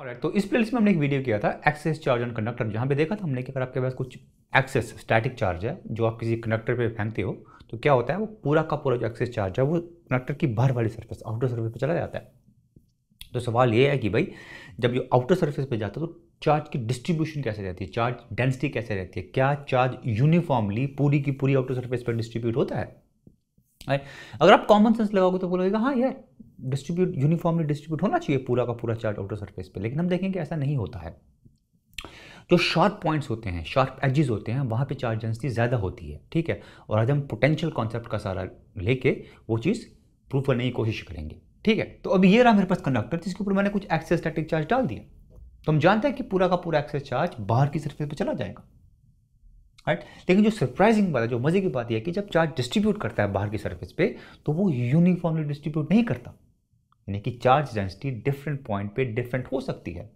और तो इस प्लेस में हमने एक वीडियो किया था एक्सेस चार्ज ऑन कंडक्टर जहाँ पे देखा था हमने कि अगर आपके पास कुछ एक्सेस स्टैटिक चार्ज है जो आप किसी कंडक्टर पे फेंकते हो तो क्या होता है वो पूरा का पूरा जो एक्सेस चार्ज है वो कंडक्टर की बाहर वाली सर्फेस आउटर सर्फेस पर चला जाता है तो सवाल ये है कि भाई जब ये आउटर सर्फेस पर जाता है तो चार्ज की डिस्ट्रीब्यूशन कैसे रहती है चार्ज डेंसिटी कैसे रहती है क्या चार्ज यूनिफॉर्मली पूरी की पूरी आउटर सर्फेस पर डिस्ट्रीब्यूट होता है अगर आप कॉमन सेंस लगाओगे तो बोलोगे हाँ यार डिस्ट्रीब्यूट यूनिफॉर्मली डिस्ट्रीब्यूट होना चाहिए पूरा का पूरा चार्ट आउटर सरफेस पे लेकिन हम देखेंगे ऐसा नहीं होता है जो शार्प पॉइंट्स होते हैं शार्प एजेस होते हैं वहाँ पे चार्ज डेंसिटी ज़्यादा होती है ठीक है और आज हम पोटेंशियल कॉन्सेप्ट का सारा लेके वो चीज़ प्रूव करने की कोशिश करेंगे ठीक है तो अभी ये रहा मेरे पास कंडक्टर जिसके ऊपर मैंने कुछ एक्सेस स्टैटिक चार्ज डाल दिया तो हम जानते हैं कि पूरा का पूरा एक्सेस चार्ज बाहर की सरफेस पर चला जाएगा राइट लेकिन जो सरप्राइजिंग बात है जो मज़े की बात यह है कि जब चार्ज डिस्ट्रीब्यूट करता है बाहर की सरफेस पे तो वो यूनिफॉर्मली डिस्ट्रीब्यूट नहीं करता यानी कि चार्ज डेंसिटी डिफरेंट पॉइंट पे डिफरेंट हो सकती है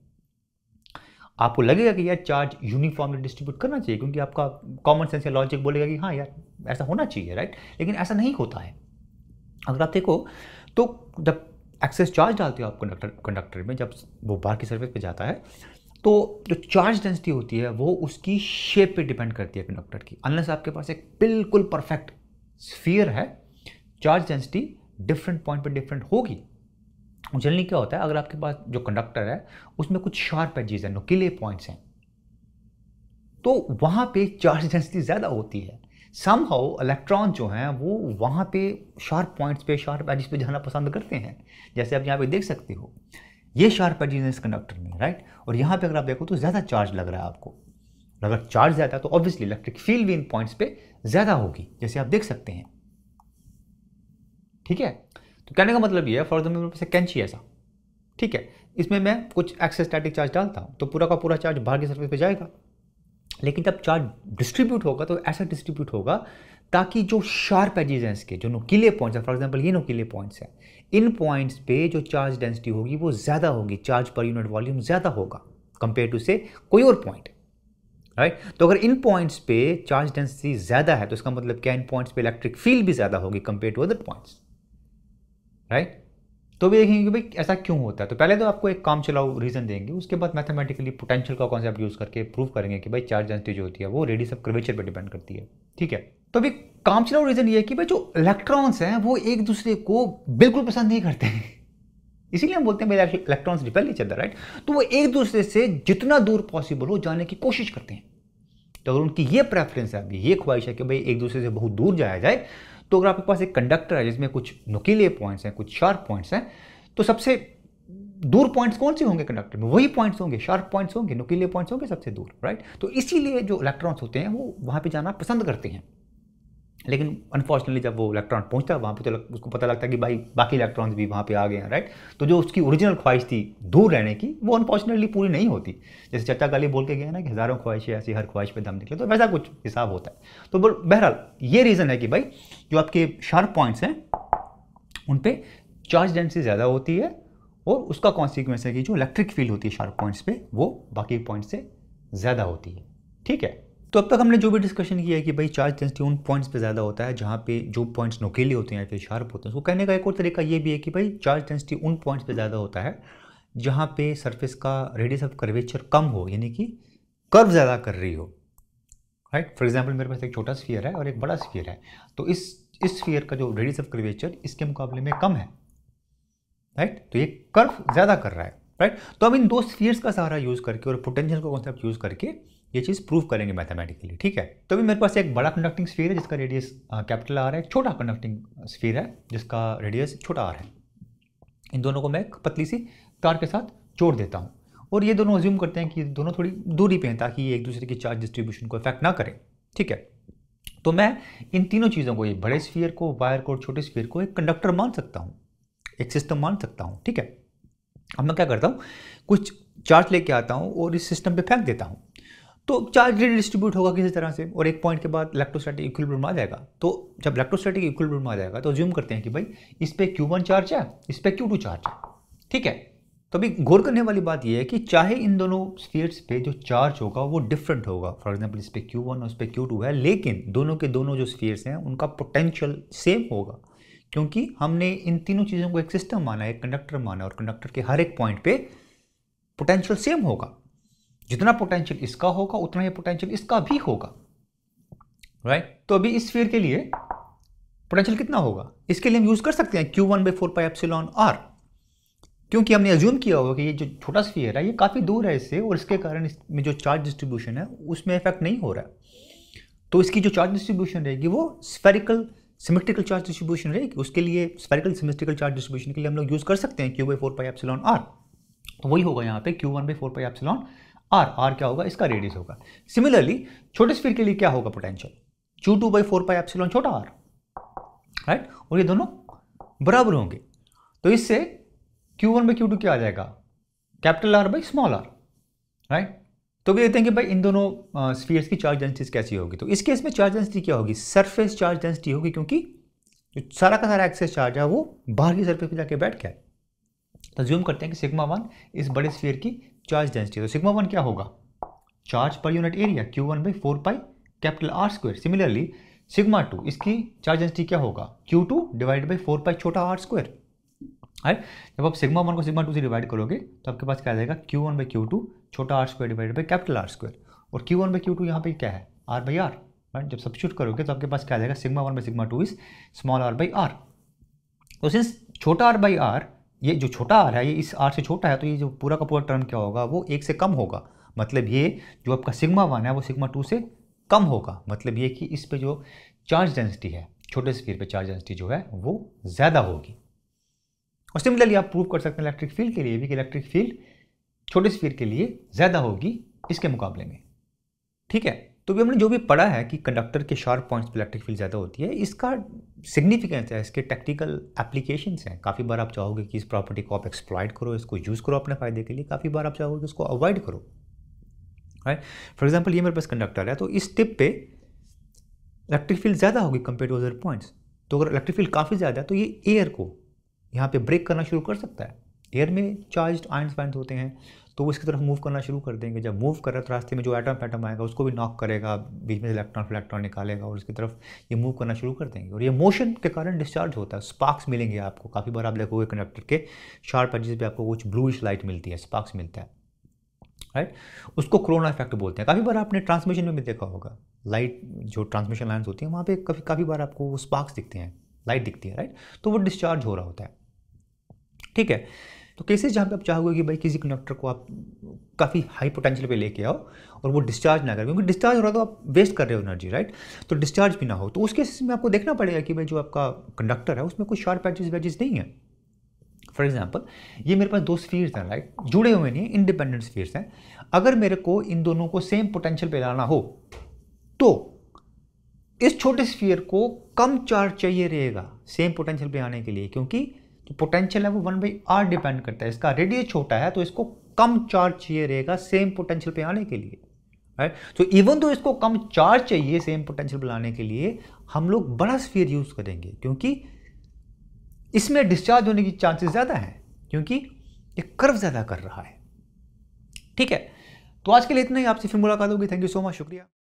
आपको लगेगा कि यार चार्ज यूनिफॉर्मली डिस्ट्रीब्यूट करना चाहिए क्योंकि आपका कॉमन सेंस या लॉजिक बोलेगा कि हाँ यार ऐसा होना चाहिए राइट लेकिन ऐसा नहीं होता है अगर आप देखो तो जब एक्सेस चार्ज डालते हो आप कंडक्टर कंडक्टर में जब वो बाहर की सर्विस पे जाता है तो जो चार्ज डेंसिटी होती है वो उसकी शेप पे डिपेंड करती है कंडक्टर की अनलेस आपके पास एक बिल्कुल परफेक्ट स्फीयर है चार्ज डेंसिटी डिफरेंट पॉइंट पे डिफरेंट होगी उछलनी क्या होता है अगर आपके पास जो कंडक्टर है उसमें कुछ शार्प एजेस हैं नुकीले पॉइंट्स हैं तो वहाँ पे चार्ज डेंसिटी ज़्यादा होती है सम हाउ इलेक्ट्रॉन जो हैं वो वहाँ पे शार्प पॉइंट्स पे शार्प एजिस पे जाना पसंद करते हैं जैसे आप यहाँ पे देख सकते हो ये शार्प एजिस हैं इस कंडक्टर में राइट और यहाँ पे अगर आप देखो तो ज़्यादा चार्ज लग रहा है आपको अगर चार्ज ज़्यादा तो ऑब्वियसली इलेक्ट्रिक फील्ड भी इन पॉइंट्स पे ज़्यादा होगी जैसे आप देख सकते हैं ठीक है तो कहने का मतलब ये है फॉर एग्जाम्पल से कैं कैंची ऐसा ठीक है इसमें मैं कुछ एक्सेस्टैटिक चार्ज डालता हूँ तो पूरा का पूरा चार्ज बाहर की सर्विस पे जाएगा लेकिन जब चार्ज डिस्ट्रीब्यूट होगा तो ऐसा डिस्ट्रीब्यूट होगा ताकि जो शार्प एजिजेंस हैं इसके जो नोकीले पॉइंट्स हैं फॉर एग्जाम्पल ये नोकीले पॉइंट्स हैं इन पॉइंट्स पे जो चार्ज डेंसिटी होगी वो ज़्यादा होगी चार्ज पर यूनिट वॉल्यूम ज़्यादा होगा कंपेयर टू से कोई और पॉइंट राइट right? तो अगर इन पॉइंट्स पे चार्ज डेंसिटी ज़्यादा है तो इसका मतलब क्या इन पॉइंट्स पे इलेक्ट्रिक फील्ड भी ज़्यादा होगी compare to other points right तो भी देखेंगे कि भाई ऐसा क्यों होता है तो पहले तो आपको एक काम चलाओ रीज़न देंगे उसके बाद मैथमेटिकली पोटेंशियल का कॉन्सेप्ट यूज़ करके प्रूव करेंगे कि भाई चार्ज डेंसिटी जो होती है वो रेडियस ऑफ कर्वेचर पर डिपेंड करती है ठीक है तो अभी काम चलाओ रीज़न ये है कि भाई जो इलेक्ट्रॉन्स हैं वो एक दूसरे को बिल्कुल पसंद नहीं करते हैं इसीलिए हम बोलते हैं भाई इलेक्ट्रॉन्स रिपेल नहीं चलता राइट तो वो एक दूसरे से जितना दूर पॉसिबल हो जाने की कोशिश करते हैं तो अगर उनकी ये प्रेफरेंस है अभी ये ख्वाहिश है कि भाई एक दूसरे से बहुत दूर जाया जाए तो अगर आपके पास एक कंडक्टर है जिसमें कुछ नुकीले पॉइंट्स हैं कुछ शार्प पॉइंट्स हैं तो सबसे दूर पॉइंट्स कौन से होंगे कंडक्टर में वही पॉइंट्स होंगे शार्प पॉइंट्स होंगे नुकीले पॉइंट्स होंगे सबसे दूर राइट तो इसीलिए जो इलेक्ट्रॉन्स होते हैं वो वहाँ पर जाना पसंद करते हैं लेकिन अनफॉर्चुनेटली जब वो इलेक्ट्रॉन पहुंचता वहाँ पर तो उसको पता लगता कि भाई बाकी इलेक्ट्रॉन्स भी वहाँ पे आ गए हैं राइट तो जो उसकी ओरिजिनल ख्वाहिश थी दूर रहने की वो अनफॉर्चुनेटली पूरी नहीं होती जैसे चर्चा गाली बोल के गए ना कि हज़ारों ख्वाहिशें ऐसी हर ख्वाहिश पर दम निकले तो वैसा कुछ हिसाब होता है तो बहरहाल ये रीज़न है कि भाई जो आपके शार्प पॉइंट्स हैं उन पर चार्ज डेंसिटी ज़्यादा होती है और उसका कॉन्सिक्वेंस है कि जो इलेक्ट्रिक फील्ड होती है शार्प पॉइंट्स पर वो बाकी पॉइंट से ज़्यादा होती है ठीक है तो अब तक हमने जो भी डिस्कशन किया है कि भाई चार्ज डेंसिटी उन पॉइंट्स पे ज़्यादा होता है जहाँ पे जो पॉइंट्स नोकेले होते हैं या फिर शार्प होते हैं उसको कहने का एक और तरीका ये भी है कि भाई चार्ज डेंसिटी उन पॉइंट्स पे ज़्यादा होता है जहाँ पे सरफेस का रेडियस ऑफ कर्वेचर कम हो यानी कि कर्व ज़्यादा कर रही हो राइट फॉर एग्जाम्पल मेरे पास एक छोटा स्फीयर है और एक बड़ा स्फीयर है तो इस इस स्फीयर का जो रेडियस ऑफ कर्वेचर इसके मुकाबले में कम है राइट तो ये कर्व ज़्यादा कर रहा है राइट तो अब इन दो स्फीयर्स का सहारा यूज़ करके और पोटेंशियल का कॉन्सेप्ट यूज़ करके ये चीज़ प्रूव करेंगे मैथमेटिकली ठीक है तो अभी मेरे पास एक बड़ा कंडक्टिंग स्फीयर है जिसका रेडियस कैपिटल आर है एक छोटा कंडक्टिंग स्फीयर है जिसका रेडियस छोटा आर है इन दोनों को मैं एक पतली सी तार के साथ जोड़ देता हूँ और ये दोनों अज्यूम करते हैं कि दोनों थोड़ी दूरी पर हैं ताकि ये एक दूसरे की चार्ज डिस्ट्रीब्यूशन को इफेक्ट ना करें ठीक है तो मैं इन तीनों चीज़ों को ये बड़े स्फीयर को वायर को और छोटे स्फीयर को एक कंडक्टर मान सकता हूँ एक सिस्टम मान सकता हूँ ठीक है अब मैं क्या करता हूँ कुछ चार्ज लेके आता हूँ और इस सिस्टम पे फेंक देता हूँ तो चार्ज डिस्ट्रीब्यूट होगा किसी तरह से और एक पॉइंट के बाद इलेक्ट्रोस्टैटिक इक्विलिब्रियम आ जाएगा तो जब इलेक्ट्रोस्टैटिक इक्विलिब्रियम आ जाएगा तो ज्यूम करते हैं कि भाई इस पर क्यू वन चार्ज है इस पर क्यू टू चार्ज है ठीक है तो अभी गौर करने वाली बात यह है कि चाहे इन दोनों स्पीयर्स पे जो चार्ज होगा वो डिफरेंट होगा फॉर एग्जाम्पल इस पर क्यू वन और इस पर क्यू टू है लेकिन दोनों के दोनों जो स्पीयर्स हैं उनका पोटेंशियल सेम होगा क्योंकि हमने इन तीनों चीज़ों को एक सिस्टम माना है एक कंडक्टर माना और कंडक्टर के हर एक पॉइंट पे पोटेंशियल सेम होगा जितना पोटेंशियल इसका होगा उतना ही पोटेंशियल इसका भी होगा राइट right? तो अभी इस फेयर के लिए पोटेंशियल कितना होगा इसके लिए हम यूज़ कर सकते हैं Q one by four pi epsilon R क्योंकि हमने एज्यूम किया होगा कि ये जो छोटा स्फीयर है ये काफ़ी दूर है इससे और इसके कारण इसमें जो चार्ज डिस्ट्रीब्यूशन है उसमें इफेक्ट नहीं हो रहा है तो इसकी जो चार्ज डिस्ट्रीब्यूशन रहेगी वो स्फेरिकल सिमेट्रिकल चार्ज डिस्ट्रीब्यूशन रहेगी उसके लिए स्पेरिकल सिमेट्रिकल चार्ज डिस्ट्रीब्यूशन के लिए हम लोग यूज़ कर सकते हैं Q by four pi epsilon R तो वही होगा यहाँ पे Q one by four pi epsilon R R क्या होगा इसका रेडियस होगा सिमिलरली छोटे स्फीयर के लिए क्या होगा potential Q two by four pi epsilon छोटा आर राइट और ये दोनों बराबर होंगे तो इससे Q one by Q two क्या आ जाएगा capital R by small R right तो भी देखते हैं कि भाई इन दोनों स्फीयर्स की चार्ज डेंसिटी कैसी होगी तो इस केस में चार्ज डेंसिटी क्या होगी सरफेस चार्ज डेंसिटी होगी क्योंकि जो सारा का सारा एक्सेस चार्ज है वो बाहर की सरफेस पे जाके बैठ गया है तो ज्यूम करते हैं कि सिग्मा वन इस बड़े स्फीयर की चार्ज डेंसिटी तो सिग्मा वन क्या होगा चार्ज पर unit area Q one by four pi capital R square similarly sigma two इसकी चार्ज डेंसिटी क्या होगा Q two divide by four pi छोटा आर स्क्वायर राइट जब आप सिग्मा वन को सिग्मा टू से डिवाइड करोगे तो आपके पास क्या आ जाएगा Q one by Q two छोटा R square divide by capital R square और Q one by Q two यहाँ पे क्या है आर बाई आर राइट जब शूट करोगे तो आपके पास क्या आ जाएगा sigma one by sigma two is small R by R तो सिंस छोटा आर बाई आर ये जो छोटा आर है ये इस आर से छोटा है तो ये जो पूरा का पूरा टर्म क्या होगा वो एक से कम होगा मतलब ये जो आपका सिग्मा वन है वो सिग्मा टू से कम होगा मतलब ये कि इस पे जो चार्ज डेंसिटी है छोटे स्पीयर पे चार्ज डेंसिटी जो है वो ज़्यादा होगी और सिमिलरली आप प्रूव कर सकते हैं इलेक्ट्रिक फील्ड के लिए भी कि इलेक्ट्रिक फील्ड छोटे स्पीयर के लिए ज़्यादा होगी इसके मुकाबले में ठीक है तो भी हमने जो भी पढ़ा है कि कंडक्टर के शार्प पॉइंट्स पर इलेक्ट्रिक फील्ड ज़्यादा होती है इसका सिग्निफिकेंस है इसके टेक्निकल एप्लीकेशंस हैं काफ़ी बार आप चाहोगे कि इस प्रॉपर्टी को आप एक्सप्लॉयड करो इसको यूज़ करो अपने फ़ायदे के लिए काफ़ी बार आप चाहोगे कि इसको अवॉइड करो राइट फॉर एग्जाम्पल ये मेरे पास कंडक्टर है तो इस टिप पे इलेक्ट्रिक फील्ड ज़्यादा होगी कंपेयर टू अदर पॉइंट्स तो अगर इलेक्ट्रिक फील्ड काफ़ी ज़्यादा है तो ये एयर को यहाँ पे ब्रेक करना शुरू कर सकता है एयर में चार्ज आयंस बैंड होते हैं तो वो इसकी तरफ मूव करना शुरू कर देंगे जब मूव कर रहा है तो रास्ते में जो एटम फैटम आएगा उसको भी नॉक करेगा बीच में इलेक्ट्रॉन इलेक्ट्रॉन निकालेगा और उसकी तरफ ये मूव करना शुरू कर देंगे और ये मोशन के कारण डिस्चार्ज होता है स्पार्क्स मिलेंगे आपको काफ़ी बार आप देखोगे कंडक्टर के शार्प एजेस पर आपको कुछ ब्लूइश लाइट मिलती है स्पार्क्स मिलता है राइट उसको कोरोना इफेक्ट बोलते हैं काफ़ी बार आपने ट्रांसमिशन में भी देखा होगा लाइट जो ट्रांसमिशन लाइन्स होती हैं वहाँ पर काफ़ी काफ़ी बार आपको वो स्पार्क्स दिखते हैं लाइट दिखती है राइट तो वो डिस्चार्ज हो रहा होता है ठीक है तो केसेस जहाँ पे आप चाहोगे कि भाई किसी कंडक्टर को आप काफ़ी हाई पोटेंशियल पे लेके आओ और वो डिस्चार्ज ना करें क्योंकि डिस्चार्ज हो रहा तो आप वेस्ट कर रहे हो एनर्जी राइट तो डिस्चार्ज भी ना हो तो उस केसेस में आपको देखना पड़ेगा कि भाई जो आपका कंडक्टर है उसमें कोई शॉर्ट पैचेज वैचेज नहीं है फॉर एग्जाम्पल ये मेरे पास दो स्फीयर्स हैं राइट जुड़े हुए नहीं इंडिपेंडेंट स्फीयर्स हैं अगर मेरे को इन दोनों को सेम पोटेंशियल पे लाना हो तो इस छोटे स्फीयर को कम चार्ज चाहिए रहेगा सेम पोटेंशियल पे आने के लिए क्योंकि तो पोटेंशियल है वो वन बाई आर डिपेंड करता है इसका रेडियस छोटा है तो इसको कम चार्ज चाहिए रहेगा सेम पोटेंशियल पे आने के लिए राइट तो इवन तो इसको कम चार्ज चाहिए सेम पोटेंशियल पे लाने के लिए हम लोग बड़ा स्फीयर यूज़ करेंगे क्योंकि इसमें डिस्चार्ज होने की चांसेस ज़्यादा हैं क्योंकि ये कर्व ज़्यादा कर रहा है ठीक है तो आज के लिए इतना ही आपसे फिर मुलाकात होगी थैंक यू सो मच शुक्रिया